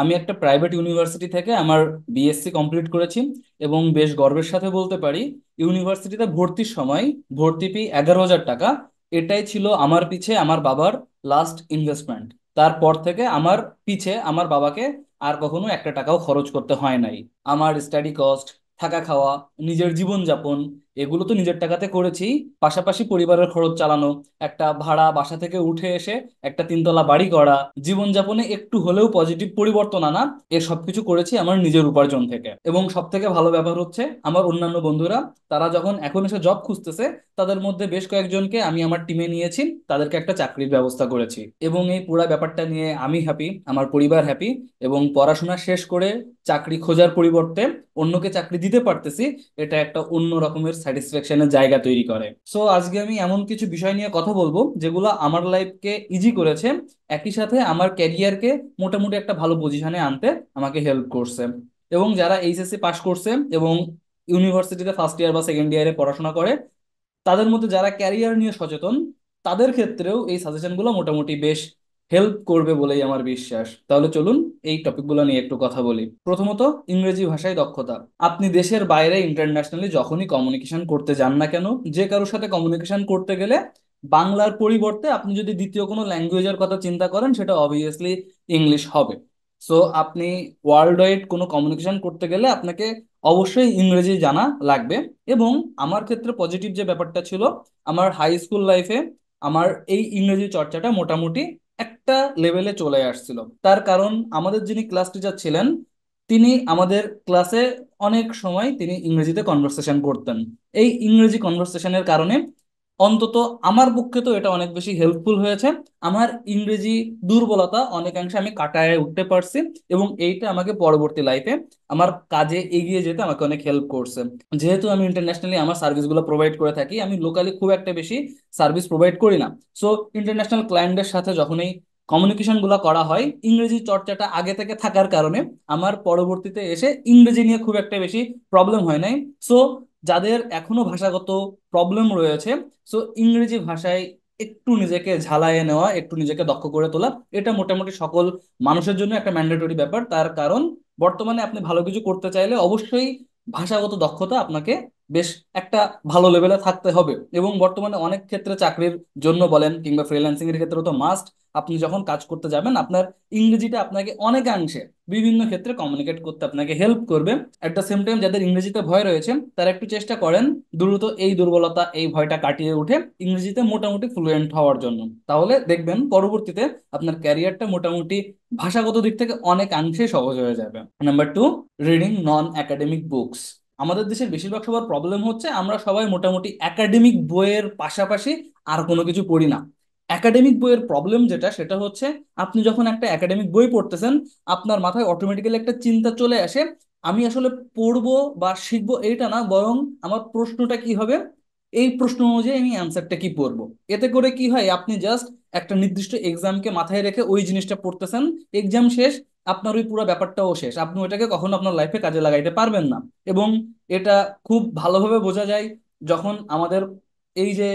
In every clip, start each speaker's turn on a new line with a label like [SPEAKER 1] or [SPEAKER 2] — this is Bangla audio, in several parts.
[SPEAKER 1] আমি একটা প্রাইভেট ইউনিভার্সিটি থেকে আমার বিএসসি কমপ্লিট করেছি এবং বেশ গর্বের সাথে বলতে পারি ইউনিভার্সিটিতে ভর্তির সময় ভর্তি ফি এগারো হাজার টাকা এটাই ছিল আমার পিছে আমার বাবার লাস্ট ইনভেস্টমেন্ট তারপর থেকে আমার পিছে আমার বাবাকে আর কখনো একটা টাকাও খরচ করতে হয় নাই আমার স্টাডি কস্ট থাকা খাওয়া নিজের জীবনযাপন এগুলো তো নিজের টাকাতে করেছি পাশাপাশি পরিবারের খরচ চালানো একটা ভাড়া বাসা থেকে উঠে এসে একটা তিনতলা বাড়ি করা জীবনযাপনে একটু হলেও পজিটিভ পরিবর্তন আনা এ সবকিছু করেছি আমার নিজের উপার্জন থেকে এবং সব থেকে ভালো ব্যাপার হচ্ছে আমার অন্যান্য বন্ধুরা তারা যখন এখন এসে জব খুঁজতেছে তাদের মধ্যে বেশ কয়েকজনকে আমি আমার টিমে নিয়েছি তাদেরকে একটা চাকরির ব্যবস্থা করেছি এবং এই পুরা ব্যাপারটা নিয়ে আমি হ্যাপি আমার পরিবার হ্যাপি এবং পড়াশোনা শেষ করে চাকরি খোঁজার পরিবর্তে অন্যকে চাকরি দিতে পারতেছি এটা একটা অন্য রকমের স্যাটিসফ্যাকশনের জায়গা তৈরি করে সো আজকে আমি এমন কিছু বিষয় নিয়ে কথা বলবো যেগুলো আমার লাইফকে ইজি করেছে একই সাথে আমার ক্যারিয়ারকে মোটামুটি একটা ভালো পজিশনে আনতে আমাকে হেল্প করছে এবং যারা এইচএসসি পাস করছে এবং ইউনিভার্সিটিতে ফার্স্ট ইয়ার বা সেকেন্ড ইয়ারে পড়াশোনা করে তাদের মধ্যে যারা ক্যারিয়ার নিয়ে সচেতন তাদের ক্ষেত্রেও এই সাজেশনগুলো মোটামুটি বেশ হেল্প করবে বলেই আমার বিশ্বাস তাহলে চলুন এই টপিকগুলো নিয়ে একটু কথা বলি প্রথমত ইংরেজি ভাষায় দক্ষতা আপনি দেশের বাইরে ইন্টারন্যাশনালি যখনই কমিউনিকেশন করতে যান না কেন যে কারোর সাথে কমিউনিকেশন করতে গেলে বাংলার পরিবর্তে আপনি যদি দ্বিতীয় কোনো ল্যাঙ্গুয়েজের কথা চিন্তা করেন সেটা অবভিয়াসলি ইংলিশ হবে সো আপনি ওয়ার্ল্ড ওয়াইড কোনো কমিউনিকেশন করতে গেলে আপনাকে অবশ্যই ইংরেজি জানা লাগবে এবং আমার ক্ষেত্রে পজিটিভ যে ব্যাপারটা ছিল আমার হাই স্কুল লাইফে আমার এই ইংরেজি চর্চাটা মোটামুটি একটা লেভেলে চলে আসছিল তার কারণ আমাদের যিনি ক্লাস টিচার ছিলেন তিনি আমাদের ক্লাসে অনেক সময় তিনি ইংরেজিতে কনভারসেশন করতেন এই ইংরেজি কনভারসেশনের কারণে অন্তত আমার পক্ষে তো এটা অনেক বেশি হেল্পফুল হয়েছে আমার ইংরেজি দুর্বলতা অনেকাংশে আমি কাটায় উঠতে পারছি এবং এইটা আমাকে পরবর্তী লাইফে আমার কাজে এগিয়ে যেতে আমাকে অনেক হেল্প করছে যেহেতু আমি ইন্টারন্যাশনালি আমার সার্ভিসগুলো প্রোভাইড করে থাকি আমি লোকালি খুব একটা বেশি সার্ভিস প্রোভাইড করি না সো ইন্টারন্যাশনাল ক্লায়েন্টের সাথে যখনই কমিউনিকেশনগুলো করা হয় ইংরেজি চর্চাটা আগে থেকে থাকার কারণে আমার পরবর্তীতে এসে ইংরেজি নিয়ে খুব একটা বেশি প্রবলেম হয় নাই সো যাদের এখনো ভাষাগত প্রবলেম রয়েছে সো ইংরেজি ভাষায় একটু নিজেকে ঝালাইয়ে নেওয়া একটু নিজেকে দক্ষ করে তোলা এটা মোটামুটি সকল মানুষের জন্য একটা ম্যান্ডেটরি ব্যাপার তার কারণ বর্তমানে আপনি ভালো কিছু করতে চাইলে অবশ্যই ভাষাগত দক্ষতা আপনাকে বেশ একটা ভালো লেভেলে থাকতে হবে এবং বর্তমানে অনেক ক্ষেত্রে চাকরির জন্য বলেন কিংবা ফ্রিল্যান্সিং এর ক্ষেত্রে তো মাস্ট আপনি যখন কাজ করতে যাবেন আপনার ইংরেজিটা আপনাকে অনেকাংশে বিভিন্ন ক্ষেত্রে কমিউনিকেট করতে আপনাকে হেল্প করবে অ্যাট দ্য সেম টাইম যাদের ইংরেজিতে ভয় রয়েছে তারা একটু চেষ্টা করেন দ্রুত এই দুর্বলতা এই ভয়টা কাটিয়ে উঠে ইংরেজিতে মোটামুটি ফ্লুয়েন্ট হওয়ার জন্য তাহলে দেখবেন পরবর্তীতে আপনার ক্যারিয়ারটা মোটামুটি ভাষাগত দিক থেকে অনেকাংশে সহজ হয়ে যাবে number two reading non academic books আমাদের দেশের বেশিরভাগ সবার প্রবলেম হচ্ছে আমরা সবাই মোটামুটি একাডেমিক বইয়ের পাশাপাশি আর কোনো কিছু পড়ি না একাডেমিক বইয়ের প্রবলেম যেটা সেটা হচ্ছে আপনি যখন একটা একাডেমিক বই পড়তেছেন আপনার মাথায় অটোমেটিক্যালি একটা চিন্তা চলে আসে আমি আসলে পড়বো বা শিখবো এইটা না বরং আমার প্রশ্নটা কি হবে এই প্রশ্ন অনুযায়ী আমি অ্যান্সারটা কি পড়বো এতে করে কি হয় আপনি জাস্ট একটা নির্দিষ্ট এক্সামকে মাথায় রেখে ওই জিনিসটা পড়তেছেন এক্সাম শেষ আপনার ওই পুরো ব্যাপারটাও শেষ আপনি ওইটাকে কখনো আপনার লাইফে কাজে লাগাইতে পারবেন না এবং এটা খুব ভালোভাবে বোঝা যায় যখন আমাদের এই যে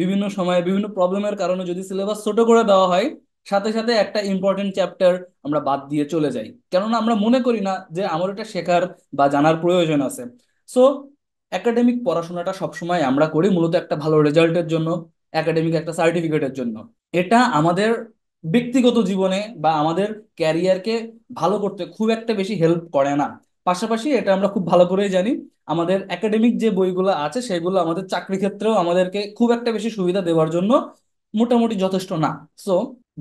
[SPEAKER 1] বিভিন্ন সময়ে বিভিন্ন প্রবলেমের কারণে যদি সিলেবাস ছোট করে দেওয়া হয় সাথে সাথে একটা ইম্পর্টেন্ট চ্যাপ্টার আমরা বাদ দিয়ে চলে যাই কেননা আমরা মনে করি না যে আমার এটা শেখার বা জানার প্রয়োজন আছে সো একাডেমিক পড়াশোনাটা সবসময় আমরা করি মূলত একটা ভালো রেজাল্টের জন্য একাডেমিক একটা সার্টিফিকেটের জন্য এটা আমাদের ব্যক্তিগত জীবনে বা আমাদের ক্যারিয়ারকে ভালো করতে খুব একটা বেশি হেল্প করে না পাশাপাশি এটা আমরা খুব ভালো করেই জানি আমাদের একাডেমিক যে বইগুলো আছে সেগুলো আমাদের চাকরি ক্ষেত্রেও আমাদেরকে খুব একটা বেশি সুবিধা দেওয়ার জন্য মোটামুটি যথেষ্ট না সো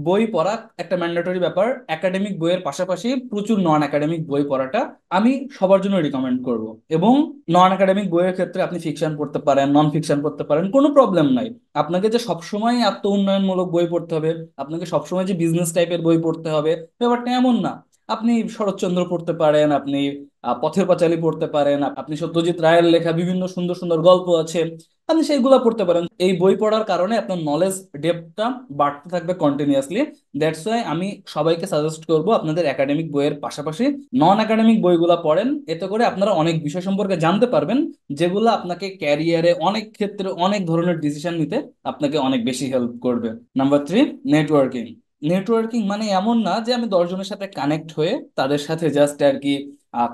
[SPEAKER 1] বই পড়া একটা ম্যান্ডেটরি ব্যাপার একাডেমিক বইয়ের পাশাপাশি প্রচুর নন একাডেমিক বই পড়াটা আমি সবার জন্য রিকমেন্ড করব এবং নন একাডেমিক বইয়ের ক্ষেত্রে আপনি ফিকশন পড়তে পারেন নন ফিকশন পড়তে পারেন কোনো প্রবলেম নাই আপনাকে যে সবসময় আত্ম উন্নয়নমূলক বই পড়তে হবে আপনাকে সবসময় যে বিজনেস টাইপের বই পড়তে হবে ব্যাপারটা এমন না আপনি শরৎচন্দ্র পড়তে পারেন আপনি পথের পাঁচালী পড়তে পারেন আপনি সত্যজিৎ রায়ের লেখা বিভিন্ন সুন্দর সুন্দর গল্প আছে আপনি সেইগুলো পড়তে পারেন এই বই পড়ার কারণে আপনার নলেজ ডেপটা বাড়তে থাকবে কন্টিনিউয়াসলি দ্যাটস ওয়াই আমি সবাইকে সাজেস্ট করব আপনাদের একাডেমিক বইয়ের পাশাপাশি নন একাডেমিক বইগুলো পড়েন এতে করে আপনারা অনেক বিষয় সম্পর্কে জানতে পারবেন যেগুলো আপনাকে ক্যারিয়ারে অনেক ক্ষেত্রে অনেক ধরনের ডিসিশন নিতে আপনাকে অনেক বেশি হেল্প করবে নাম্বার থ্রি নেটওয়ার্কিং নেটওয়ার্কিং মানে এমন না যে আমি দশজনের সাথে কানেক্ট হয়ে তাদের সাথে জাস্ট আর কি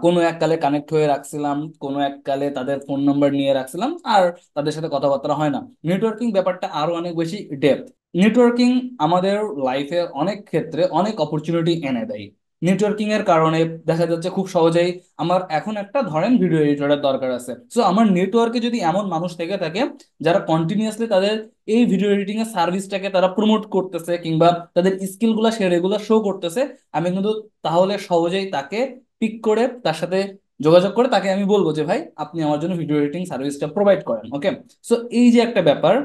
[SPEAKER 1] কোনো এককালে কানেক্ট হয়ে রাখছিলাম কোনো এককালে তাদের ফোন নাম্বার নিয়ে রাখছিলাম আর তাদের সাথে কথাবার্তা হয় না নেটওয়ার্কিং ব্যাপারটা আরো অনেক বেশি ডেপথ নেটওয়ার্কিং আমাদের লাইফে অনেক ক্ষেত্রে অনেক অপরচুনিটি এনে দেয় নেটওয়ার্কিং এর কারণে দেখা যাচ্ছে খুব সহজেই আমার এখন একটা ধরেন ভিডিও এডিটরের দরকার আছে সো আমার নেটওয়ার্কে যদি এমন মানুষ থেকে থাকে যারা কন্টিনিউয়াসলি তাদের এই ভিডিও এডিটিং এর সার্ভিসটাকে তারা প্রমোট করতেছে কিংবা তাদের স্কিলগুলো সে রেগুলার শো করতেছে আমি কিন্তু তাহলে সহজেই তাকে পিক করে তার সাথে যোগাযোগ করে তাকে আমি বলবো যে ভাই আপনি আমার জন্য ভিডিও এডিটিং সার্ভিসটা প্রোভাইড করেন ওকে সো এই যে একটা ব্যাপার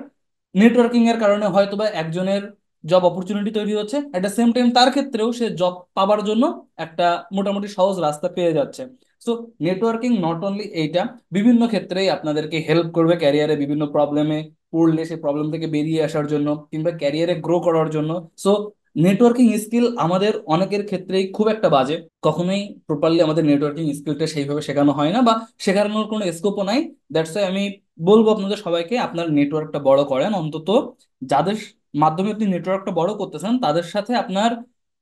[SPEAKER 1] নেটওয়ার্কিং এর কারণে হয়তো বা একজনের জব অপরচুনিটি তৈরি হচ্ছে অ্যাট দ্য সেম টাইম তার ক্ষেত্রেও সে জব পাবার জন্য একটা মোটামুটি সহজ রাস্তা পেয়ে যাচ্ছে সো নেটওয়ার্কিং নট অনলি এইটা বিভিন্ন ক্ষেত্রেই আপনাদেরকে হেল্প করবে ক্যারিয়ারে বিভিন্ন প্রবলেমে পড়লে সে প্রবলেম থেকে বেরিয়ে আসার জন্য কিংবা ক্যারিয়ারে গ্রো করার জন্য সো নেটওয়ার্কিং স্কিল আমাদের অনেকের ক্ষেত্রেই খুব একটা বাজে কখনোই প্রপারলি আমাদের নেটওয়ার্কিং স্কিলটা সেইভাবে শেখানো হয় না বা শেখানোর কোনো স্কোপও নাই দ্যাটস আমি বলবো আপনাদের সবাইকে আপনার নেটওয়ার্কটা বড় করেন অন্তত যাদের মাধ্যমে আপনি নেটওয়ার্কটা বড় করতেছেন তাদের সাথে আপনার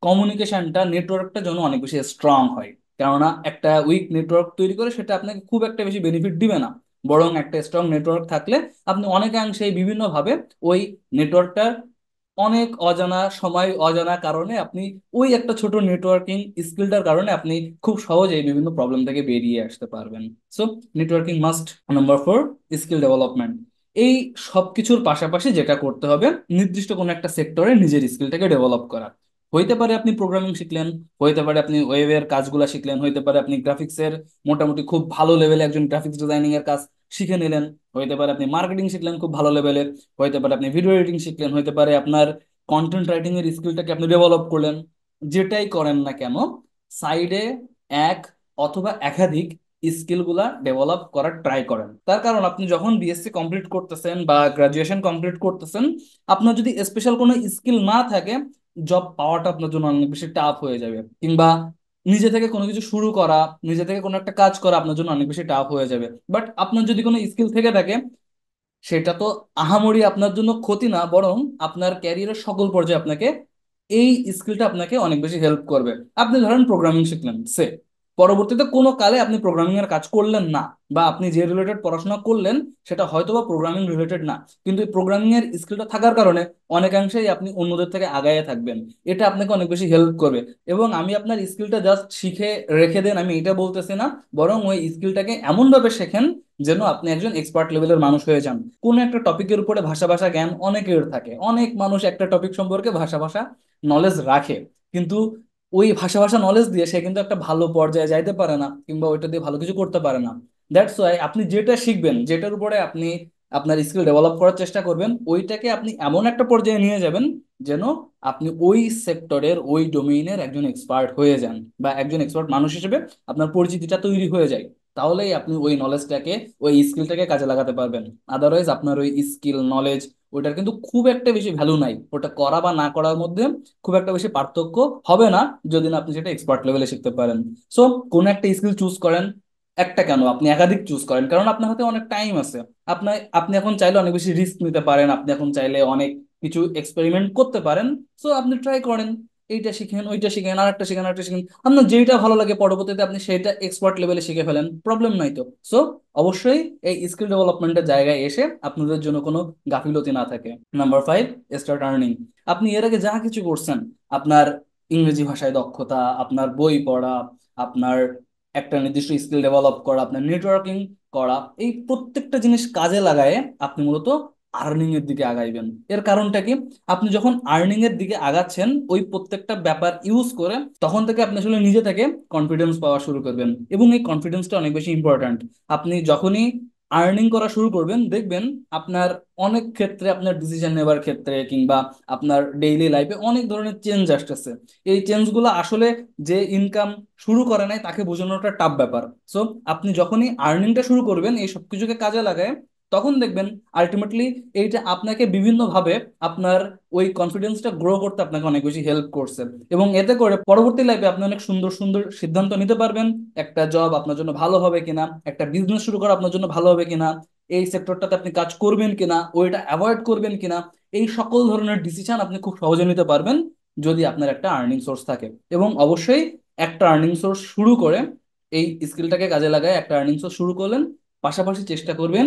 [SPEAKER 1] কমিউনিকেশনটা নেটওয়ার্কটা যেন অনেক বেশি স্ট্রং হয় কেননা একটা উইক নেটওয়ার্ক তৈরি করে সেটা আপনাকে খুব একটা বেশি বেনিফিট দিবে না বরং একটা স্ট্রং নেটওয়ার্ক থাকলে আপনি অনেকাংশে বিভিন্নভাবে ওই নেটওয়ার্কটার অনেক অজানা সময় অজানা কারণে আপনি ওই একটা ছোট নেটওয়ার্কিং স্কিলটার কারণে আপনি খুব সহজেই বিভিন্ন প্রবলেম থেকে বেরিয়ে আসতে পারবেন so networking must number four skill development এই সব কিছুর পাশাপাশি যেটা করতে হবে নির্দিষ্ট কোনো একটা সেক্টরে নিজের স্কিলটাকে ডেভেলপ করা হইতে পারে আপনি প্রোগ্রামিং শিখলেন হইতে পারে আপনি ওয়েবের কাজগুলো শিখলেন হইতে পারে আপনি গ্রাফিক্সের মোটামুটি খুব ভালো লেভেলে একজন গ্রাফিক্স ডিজাইনিং এর কাজ শিখে নিলেন হইতে পারে আপনি মার্কেটিং শিখলেন খুব ভালো লেভেলের হইতে পারে আপনি ভিডিও এডিটিং শিখলেন হইতে পারে আপনার কন্টেন্ট রাইটিং এর স্কিলটাকে আপনি ডেভেলপ করলেন যেটাই করেন না কেন সাইডে এক অথবা একাধিক স্কিলগুলা ডেভেলপ করার ট্রাই করেন তার কারণ আপনি যখন বিএসসি কমপ্লিট করতেছেন বা গ্রাজুয়েশন কমপ্লিট করতেছেন আপনার যদি স্পেশাল কোনো স্কিল না থাকে জব পাওয়াটা আপনার জন্য অনেক বেশি টাফ হয়ে যাবে কিংবা নিজে থেকে কোনো কিছু শুরু করা নিজে থেকে কোনো একটা কাজ করা আপনার জন্য অনেক বেশি টাফ হয়ে যাবে বাট আপনার যদি কোনো স্কিল থেকে থাকে সেটা তো আহামরি আপনার জন্য ক্ষতি না বরং আপনার ক্যারিয়ারের সকল পর্যায়ে আপনাকে এই স্কিলটা আপনাকে অনেক বেশি হেল্প করবে আপনি ধরেন প্রোগ্রামিং শিখলেন সে পরবর্তীতে কোনো কালে আপনি প্রোগ্রামিং এর কাজ করলেন না বা আপনি যে রিলেটেড পড়াশোনা করলেন সেটা হয়তো বা প্রোগ্রামিং রিলেটেড না কিন্তু প্রোগ্রামিং এর স্কিলটা থাকার কারণে অনেকাংশেই আপনি অন্যদের থেকে আগায় থাকবেন এটা আপনাকে অনেক বেশি হেল্প করবে এবং আমি আপনার স্কিলটা জাস্ট শিখে রেখে দেন আমি এটা বলতেছি না বরং ওই স্কিলটাকে এমনভাবে শেখেন যেন আপনি একজন এক্সপার্ট লেভেলের মানুষ হয়ে যান কোন একটা টপিকের উপরে ভাষা ভাষা জ্ঞান অনেকের থাকে অনেক মানুষ একটা টপিক সম্পর্কে ভাষা ভাষা নলেজ রাখে কিন্তু ওই ভাষা ভাষা নলেজ দিয়ে সে কিন্তু একটা ভালো পর্যায়ে যাইতে পারে না কিংবা ওইটা দিয়ে ভালো কিছু করতে পারে না দ্যাটস ওয়াই আপনি যেটা শিখবেন যেটার উপরে আপনি আপনার স্কিল ডেভেলপ করার চেষ্টা করবেন ওইটাকে আপনি এমন একটা পর্যায়ে নিয়ে যাবেন যেন আপনি ওই সেক্টরের ওই ডোমেইনের একজন এক্সপার্ট হয়ে যান বা একজন এক্সপার্ট মানুষ হিসেবে আপনার পরিচিতিটা তৈরি হয়ে যায় তাহলেই আপনি ওই নলেজটাকে ওই স্কিলটাকে কাজে লাগাতে পারবেন আদারওয়াইজ আপনার ওই স্কিল নলেজ ওইটার কিন্তু খুব একটা বেশি ভ্যালু নাই ওটা করা বা না করার মধ্যে খুব একটা বেশি পার্থক্য হবে না যদি না আপনি সেটা এক্সপার্ট লেভেলে শিখতে পারেন সো কোন একটা স্কিল চুজ করেন একটা কেন আপনি একাধিক চুজ করেন কারণ আপনার হাতে অনেক টাইম আছে আপনার আপনি এখন চাইলে অনেক বেশি রিস্ক নিতে পারেন আপনি এখন চাইলে অনেক কিছু এক্সপেরিমেন্ট করতে পারেন সো আপনি ট্রাই করেন এইটা শিখেন ওইটা শিখেন আর একটা শিখেন আরেকটা শিখেন আপনার যেটা ভালো লাগে পরবর্তীতে আপনি সেটা এক্সপার্ট লেভেলে শিখে ফেলেন প্রবলেম নাই তো সো অবশ্যই এই স্কিল ডেভেলপমেন্টের জায়গায় এসে আপনাদের জন্য কোনো গাফিলতি না থাকে নাম্বার ফাইভ স্টার্ট আর্নিং আপনি এর আগে যা কিছু করছেন আপনার ইংরেজি ভাষায় দক্ষতা আপনার বই পড়া আপনার একটা নির্দিষ্ট স্কিল ডেভেলপ করা আপনার নেটওয়ার্কিং করা এই প্রত্যেকটা জিনিস কাজে লাগায়ে আপনি মূলত আর্নিং এর দিকে আগাইবেন এর কারণটা কি আপনি যখন আর্নিং এর দিকে আগাচ্ছেন ওই প্রত্যেকটা ব্যাপার ইউজ করে তখন থেকে আপনি আসলে নিজে থেকে কনফিডেন্স পাওয়া শুরু করবেন এবং এই কনফিডেন্সটা অনেক বেশি ইম্পর্ট্যান্ট আপনি যখনই আর্নিং করা শুরু করবেন দেখবেন আপনার অনেক ক্ষেত্রে আপনার ডিসিশন নেবার ক্ষেত্রে কিংবা আপনার ডেইলি লাইফে অনেক ধরনের চেঞ্জ আসতেছে এই চেঞ্জগুলো আসলে যে ইনকাম শুরু করে নাই তাকে বোঝানোটা টাফ ব্যাপার সো আপনি যখনই আর্নিংটা শুরু করবেন এই সব কিছুকে কাজে লাগায় তখন দেখবেন আলটিমেটলি এইটা আপনাকে বিভিন্নভাবে আপনার ওই কনফিডেন্সটা গ্রো করতে আপনাকে অনেক বেশি হেল্প করছে এবং এতে করে পরবর্তী লাইফে আপনি অনেক সুন্দর সুন্দর সিদ্ধান্ত নিতে পারবেন একটা জব আপনার জন্য ভালো হবে কিনা একটা বিজনেস শুরু করা আপনার জন্য ভালো হবে কিনা এই সেক্টরটাতে আপনি কাজ করবেন কিনা ওইটা অ্যাভয়েড করবেন কিনা এই সকল ধরনের ডিসিশন আপনি খুব সহজে নিতে পারবেন যদি আপনার একটা আর্নিং সোর্স থাকে এবং অবশ্যই একটা আর্নিং সোর্স শুরু করে এই স্কিলটাকে কাজে লাগায় একটা আর্নিং সোর্স শুরু করলেন পাশাপাশি চেষ্টা করবেন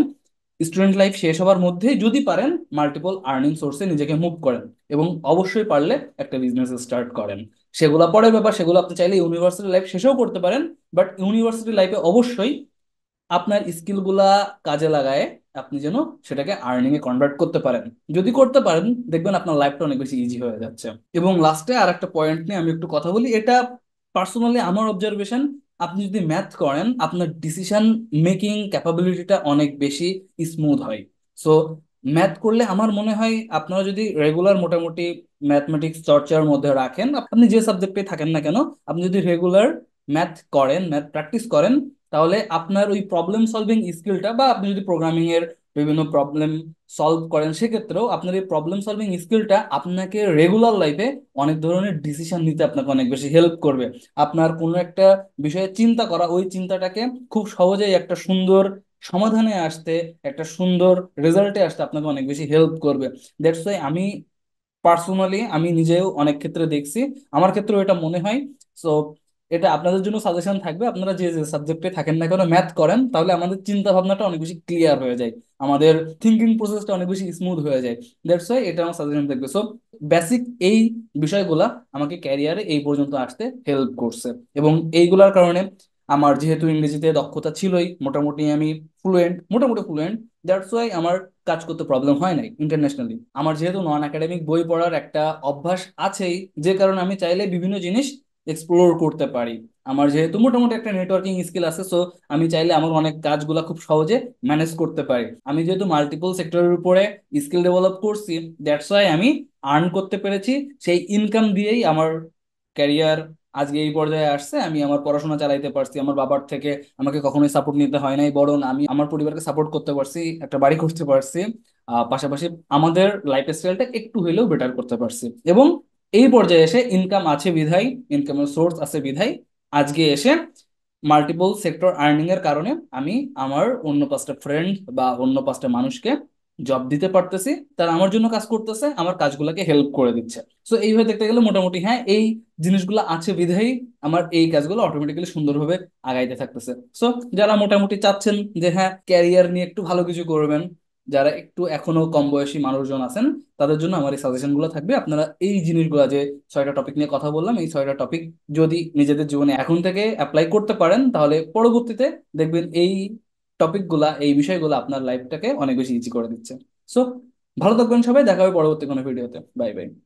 [SPEAKER 1] স্টুডেন্ট লাইফ শেষ হওয়ার মধ্যে যদি পারেন মাল্টিপল আর্নিং সোর্সে নিজেকে মুভ করেন এবং অবশ্যই পারলে একটা বিজনেস স্টার্ট করেন সেগুলা পরের ব্যাপার সেগুলো আপনি চাইলে ইউনিভার্সিটি লাইফ শেষেও করতে পারেন বাট ইউনিভার্সিটি লাইফে অবশ্যই আপনার স্কিলগুলা কাজে লাগায় আপনি যেন সেটাকে আর্নিং এ কনভার্ট করতে পারেন যদি করতে পারেন দেখবেন আপনার লাইফটা অনেক বেশি ইজি হয়ে যাচ্ছে এবং লাস্টে আর একটা পয়েন্ট নিয়ে আমি একটু কথা বলি এটা পার্সোনালি আমার অবজারভেশন আপনি যদি ম্যাথ করেন আপনার ডিসিশন মেকিং ক্যাপাবিলিটিটা অনেক বেশি স্মুথ হয় সো ম্যাথ করলে আমার মনে হয় আপনারা যদি রেগুলার মোটামুটি ম্যাথমেটিক্স চর্চার মধ্যে রাখেন আপনি যে সাবজেক্টে থাকেন না কেন আপনি যদি রেগুলার ম্যাথ করেন ম্যাথ প্র্যাকটিস করেন তাহলে আপনার ওই প্রবলেম সলভিং স্কিলটা বা আপনি যদি প্রোগ্রামিং এর বিভিন্ন প্রবলেম সলভ করেন সেক্ষেত্রেও আপনার এই প্রবলেম সলভিং স্কিলটা আপনাকে রেগুলার লাইফে অনেক ধরনের ডিসিশন নিতে আপনাকে অনেক বেশি হেল্প করবে আপনার কোনো একটা বিষয়ে চিন্তা করা ওই চিন্তাটাকে খুব সহজেই একটা সুন্দর সমাধানে আসতে একটা সুন্দর রেজাল্টে আসতে আপনাকে অনেক বেশি হেল্প করবে দ্যাটস ওয়াই আমি পার্সোনালি আমি নিজেও অনেক ক্ষেত্রে দেখছি আমার ক্ষেত্রেও এটা মনে হয় সো এটা আপনাদের জন্য সাজেশন থাকবে আপনারা যে যে সাবজেক্টে থাকেন না কেন ম্যাথ করেন তাহলে আমাদের চিন্তা ভাবনাটা অনেক বেশি ক্লিয়ার হয়ে যায় আমাদের থিঙ্কিং প্রসেসটা অনেক বেশি স্মুথ হয়ে যায় দ্যাটস ওয়াই এটা আমার সাজেশন থাকবে সো বেসিক এই বিষয়গুলা আমাকে ক্যারিয়ারে এই পর্যন্ত আসতে হেল্প করছে এবং এইগুলার কারণে আমার যেহেতু ইংরেজিতে দক্ষতা ছিলই মোটামুটি আমি ফ্লুয়েন্ট মোটামুটি ফ্লুয়েন্ট দ্যাটস ওয়াই আমার কাজ করতে প্রবলেম হয় নাই ইন্টারন্যাশনালি আমার যেহেতু নন একাডেমিক বই পড়ার একটা অভ্যাস আছেই যে কারণে আমি চাইলে বিভিন্ন জিনিস এক্সপ্লোর করতে পারি আমার যেহেতু মোটামুটি একটা নেটওয়ার্কিং স্কিল আছে সো আমি চাইলে আমার অনেক কাজগুলো খুব সহজে ম্যানেজ করতে পারি আমি যেহেতু মাল্টিপল সেক্টরের উপরে স্কিল ডেভেলপ করছি দ্যাটস ওয়াই আমি আর্ন করতে পেরেছি সেই ইনকাম দিয়েই আমার ক্যারিয়ার আজকে এই পর্যায়ে আসছে আমি আমার পড়াশোনা চালাইতে পারছি আমার বাবার থেকে আমাকে কখনোই সাপোর্ট নিতে হয় নাই বরং আমি আমার পরিবারকে সাপোর্ট করতে পারছি একটা বাড়ি করতে পারছি পাশাপাশি আমাদের লাইফ স্টাইলটা একটু হইলেও বেটার করতে পারছি এবং এই পর্যায়ে এসে ইনকাম আছে বিধায় ইনকামের সোর্স আছে বিধায় আজকে এসে মাল্টিপল সেক্টর আর্নিং এর কারণে আমি আমার অন্য পাঁচটা ফ্রেন্ড বা অন্য পাঁচটা মানুষকে জব দিতে পারতেছি তারা আমার জন্য কাজ করতেছে আমার কাজগুলোকে হেল্প করে দিচ্ছে সো এইভাবে দেখতে গেলে মোটামুটি হ্যাঁ এই জিনিসগুলো আছে বিধায়ী আমার এই কাজগুলো অটোমেটিক্যালি সুন্দরভাবে আগাইতে থাকতেছে সো যারা মোটামুটি চাচ্ছেন যে হ্যাঁ ক্যারিয়ার নিয়ে একটু ভালো কিছু করবেন যারা একটু এখনো কম বয়সী মানুষজন আছেন তাদের জন্য আমার এই সাজেশনগুলো থাকবে আপনারা এই জিনিসগুলো যে ছয়টা টপিক নিয়ে কথা বললাম এই ছয়টা টপিক যদি নিজেদের জীবনে এখন থেকে অ্যাপ্লাই করতে পারেন তাহলে পরবর্তীতে দেখবেন এই টপিকগুলা এই বিষয়গুলো আপনার লাইফটাকে অনেক বেশি ইজি করে দিচ্ছে সো ভালো থাকবেন সবাই দেখা হবে পরবর্তী কোনো ভিডিওতে বাই বাই